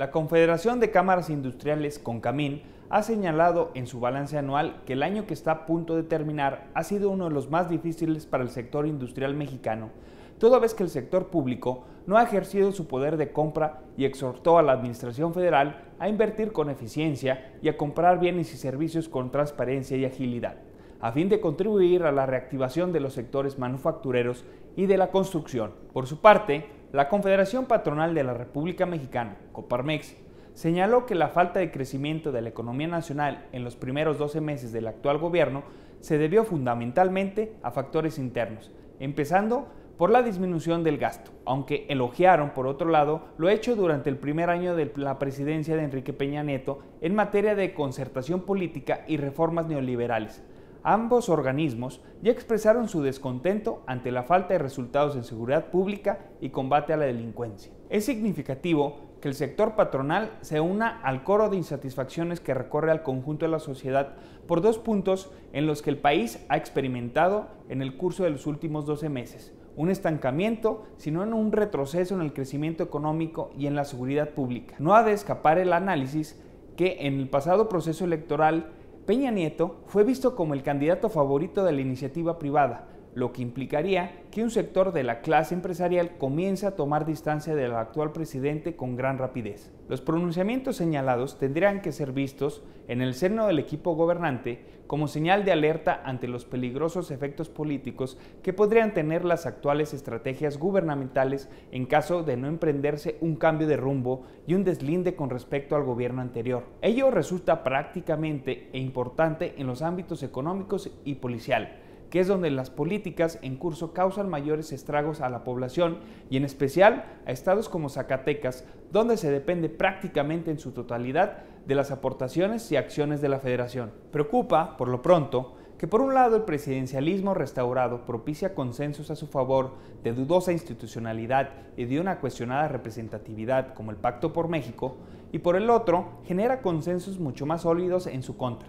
La Confederación de Cámaras Industriales Concamín ha señalado en su balance anual que el año que está a punto de terminar ha sido uno de los más difíciles para el sector industrial mexicano, toda vez que el sector público no ha ejercido su poder de compra y exhortó a la Administración Federal a invertir con eficiencia y a comprar bienes y servicios con transparencia y agilidad, a fin de contribuir a la reactivación de los sectores manufactureros y de la construcción. Por su parte, la Confederación Patronal de la República Mexicana, Coparmex, señaló que la falta de crecimiento de la economía nacional en los primeros 12 meses del actual gobierno se debió fundamentalmente a factores internos, empezando por la disminución del gasto, aunque elogiaron, por otro lado, lo hecho durante el primer año de la presidencia de Enrique Peña Neto en materia de concertación política y reformas neoliberales, ambos organismos ya expresaron su descontento ante la falta de resultados en seguridad pública y combate a la delincuencia. Es significativo que el sector patronal se una al coro de insatisfacciones que recorre al conjunto de la sociedad por dos puntos en los que el país ha experimentado en el curso de los últimos 12 meses. Un estancamiento, sino en un retroceso en el crecimiento económico y en la seguridad pública. No ha de escapar el análisis que en el pasado proceso electoral Peña Nieto fue visto como el candidato favorito de la iniciativa privada, lo que implicaría que un sector de la clase empresarial comience a tomar distancia del actual presidente con gran rapidez. Los pronunciamientos señalados tendrían que ser vistos en el seno del equipo gobernante como señal de alerta ante los peligrosos efectos políticos que podrían tener las actuales estrategias gubernamentales en caso de no emprenderse un cambio de rumbo y un deslinde con respecto al gobierno anterior. Ello resulta prácticamente e importante en los ámbitos económicos y policial que es donde las políticas en curso causan mayores estragos a la población y en especial a estados como Zacatecas, donde se depende prácticamente en su totalidad de las aportaciones y acciones de la federación. Preocupa, por lo pronto, que por un lado el presidencialismo restaurado propicia consensos a su favor de dudosa institucionalidad y de una cuestionada representatividad como el Pacto por México, y por el otro genera consensos mucho más sólidos en su contra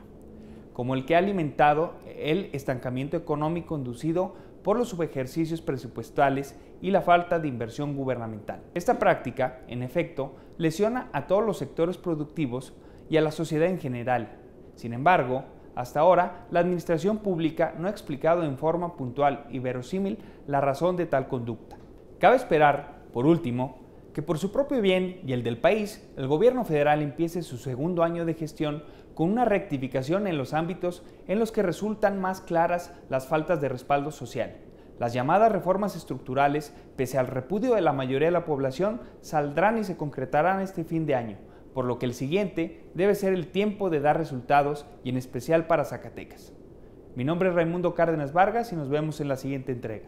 como el que ha alimentado el estancamiento económico inducido por los subejercicios presupuestales y la falta de inversión gubernamental. Esta práctica, en efecto, lesiona a todos los sectores productivos y a la sociedad en general. Sin embargo, hasta ahora, la administración pública no ha explicado en forma puntual y verosímil la razón de tal conducta. Cabe esperar, por último, que por su propio bien y el del país, el gobierno federal empiece su segundo año de gestión con una rectificación en los ámbitos en los que resultan más claras las faltas de respaldo social. Las llamadas reformas estructurales, pese al repudio de la mayoría de la población, saldrán y se concretarán este fin de año, por lo que el siguiente debe ser el tiempo de dar resultados y en especial para Zacatecas. Mi nombre es Raimundo Cárdenas Vargas y nos vemos en la siguiente entrega.